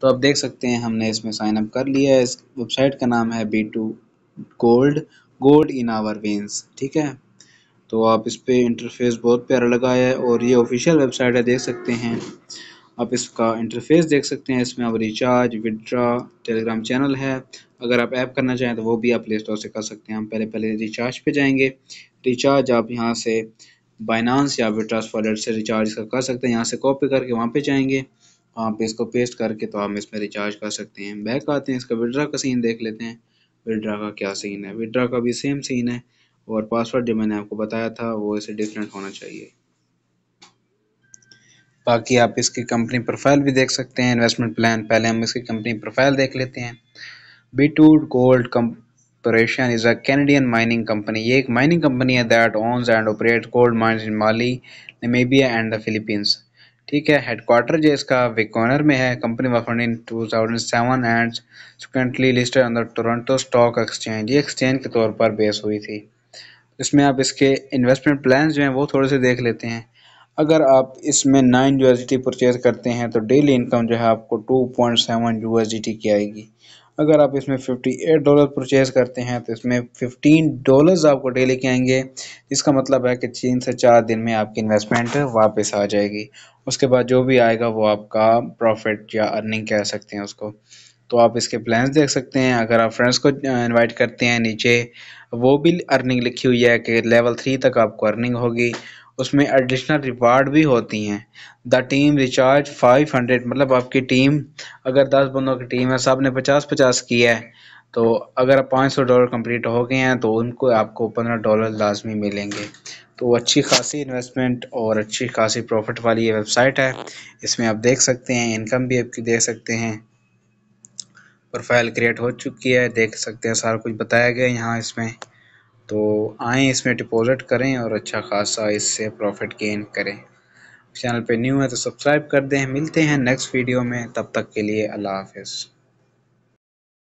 तो आप देख सकते हैं हमने इसमें साइन अप कर लिया है इस वेबसाइट का नाम है B two gold gold in our veins ठीक है तो आप इस पर इंटरफेस बहुत प्यारा लगा है और ये ऑफिशियल वेबसाइट है देख सकते हैं आप इसका इंटरफेस देख सकते हैं इसमें आप रिचार्ज विड्रा टेलीग्राम चैनल है अगर आप ऐप करना चाहें तो वो भी आप प्ले स्टोर से कर सकते हैं हम पहले पहले रिचार्ज पे जाएंगे रिचार्ज आप यहाँ से बाइनांस या विड्रास वॉलेट से रिचार्ज कर सकते हैं यहाँ से कॉपी करके वहाँ पे जाएंगे आप इसको पेस्ट करके तो आप इसमें रिचार्ज कर सकते हैं बैक आते हैं इसका विड्रा का सीन देख लेते हैं विड्रा का क्या सीन है विड्रा का भी सेम सीन है और पासवर्ड जो मैंने आपको बताया था वो इसे डिफरेंट होना चाहिए बाकी आप इसकी कंपनी प्रोफाइल भी देख सकते हैं इन्वेस्टमेंट प्लान पहले हम इसकी कंपनी प्रोफाइल देख लेते हैं B two gold corporation is a Canadian mining company ये एक माइनिंग कंपनी है that owns and operate gold mines in Mali Namibia and the Philippines ठीक है हेडक्वार्टर जो इसका विकॉनर में है company in two thousand seven and secondly listed अंदर टोरंटो स्टॉक एक्सचेंज ये एक्सचेंज के तौर पर बेस हुई थी इसमें आप इसके इन्वेस्टमेंट प्लान जो हैं वो थोड़े से देख लेते हैं अगर आप इसमें नाइन यू परचेज करते हैं तो डेली इनकम जो है आपको टू पॉइंट सेवन यू की आएगी अगर आप इसमें 58 डॉलर परचेज़ करते हैं तो इसमें 15 डॉलर्स आपको डेली के आएंगे इसका मतलब है कि तीन से चार दिन में आपकी इन्वेस्टमेंट वापस आ जाएगी उसके बाद जो भी आएगा वो आपका प्रॉफिट या अर्निंग कह सकते हैं उसको तो आप इसके प्लान देख सकते हैं अगर आप फ्रेंड्स को इन्वाइट करते हैं नीचे वो भी अर्निंग लिखी हुई है कि लेवल थ्री तक आपको अर्निंग होगी उसमें एडिशनल रिवार्ड भी होती हैं द टीम रिचार्ज 500 मतलब आपकी टीम अगर 10 बंदों की टीम है सब ने 50 50 किया है तो अगर आप 500 डॉलर कंप्लीट हो गए हैं तो उनको आपको 15 डॉलर लाजमी मिलेंगे तो अच्छी खासी इन्वेस्टमेंट और अच्छी खासी प्रॉफिट वाली ये वेबसाइट है इसमें आप देख सकते हैं इनकम भी आपकी देख सकते हैं प्रोफाइल क्रिएट हो चुकी है देख सकते हैं सारा कुछ बताया गया यहाँ इसमें तो आएँ इसमें डिपॉजिट करें और अच्छा खासा इससे प्रॉफिट गेन करें चैनल पे न्यू है तो सब्सक्राइब कर दें मिलते हैं नेक्स्ट वीडियो में तब तक के लिए अल्लाह हाफिज़